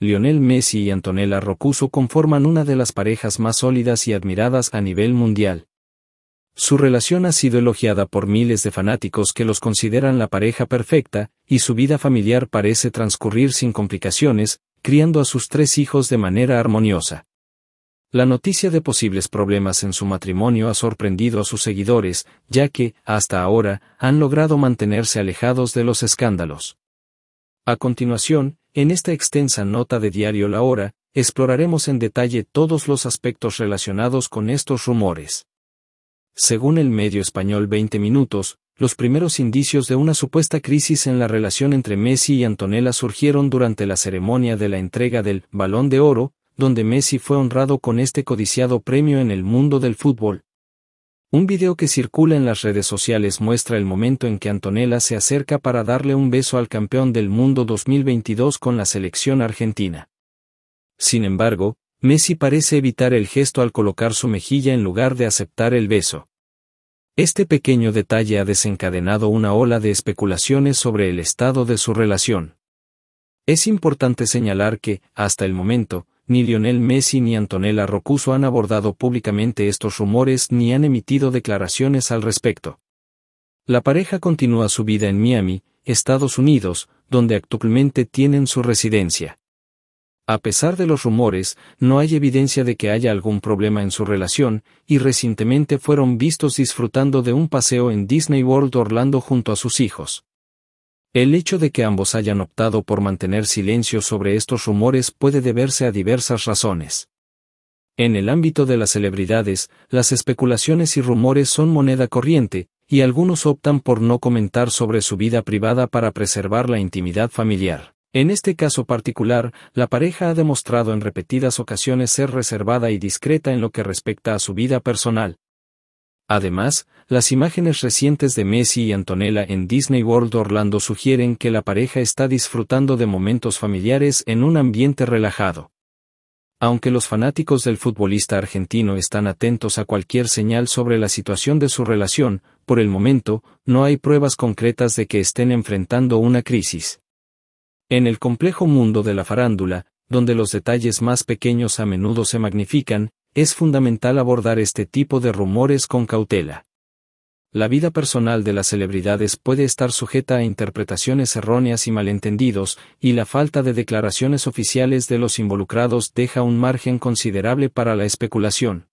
Lionel Messi y Antonella Rocuso conforman una de las parejas más sólidas y admiradas a nivel mundial. Su relación ha sido elogiada por miles de fanáticos que los consideran la pareja perfecta, y su vida familiar parece transcurrir sin complicaciones, criando a sus tres hijos de manera armoniosa. La noticia de posibles problemas en su matrimonio ha sorprendido a sus seguidores, ya que, hasta ahora, han logrado mantenerse alejados de los escándalos. A continuación, en esta extensa nota de diario La Hora, exploraremos en detalle todos los aspectos relacionados con estos rumores. Según el medio español 20 Minutos, los primeros indicios de una supuesta crisis en la relación entre Messi y Antonella surgieron durante la ceremonia de la entrega del Balón de Oro, donde Messi fue honrado con este codiciado premio en el mundo del fútbol, un video que circula en las redes sociales muestra el momento en que Antonella se acerca para darle un beso al campeón del mundo 2022 con la selección argentina. Sin embargo, Messi parece evitar el gesto al colocar su mejilla en lugar de aceptar el beso. Este pequeño detalle ha desencadenado una ola de especulaciones sobre el estado de su relación. Es importante señalar que, hasta el momento, ni Lionel Messi ni Antonella Rocuso han abordado públicamente estos rumores ni han emitido declaraciones al respecto. La pareja continúa su vida en Miami, Estados Unidos, donde actualmente tienen su residencia. A pesar de los rumores, no hay evidencia de que haya algún problema en su relación, y recientemente fueron vistos disfrutando de un paseo en Disney World Orlando junto a sus hijos. El hecho de que ambos hayan optado por mantener silencio sobre estos rumores puede deberse a diversas razones. En el ámbito de las celebridades, las especulaciones y rumores son moneda corriente, y algunos optan por no comentar sobre su vida privada para preservar la intimidad familiar. En este caso particular, la pareja ha demostrado en repetidas ocasiones ser reservada y discreta en lo que respecta a su vida personal, Además, las imágenes recientes de Messi y Antonella en Disney World Orlando sugieren que la pareja está disfrutando de momentos familiares en un ambiente relajado. Aunque los fanáticos del futbolista argentino están atentos a cualquier señal sobre la situación de su relación, por el momento, no hay pruebas concretas de que estén enfrentando una crisis. En el complejo mundo de la farándula, donde los detalles más pequeños a menudo se magnifican, es fundamental abordar este tipo de rumores con cautela. La vida personal de las celebridades puede estar sujeta a interpretaciones erróneas y malentendidos, y la falta de declaraciones oficiales de los involucrados deja un margen considerable para la especulación.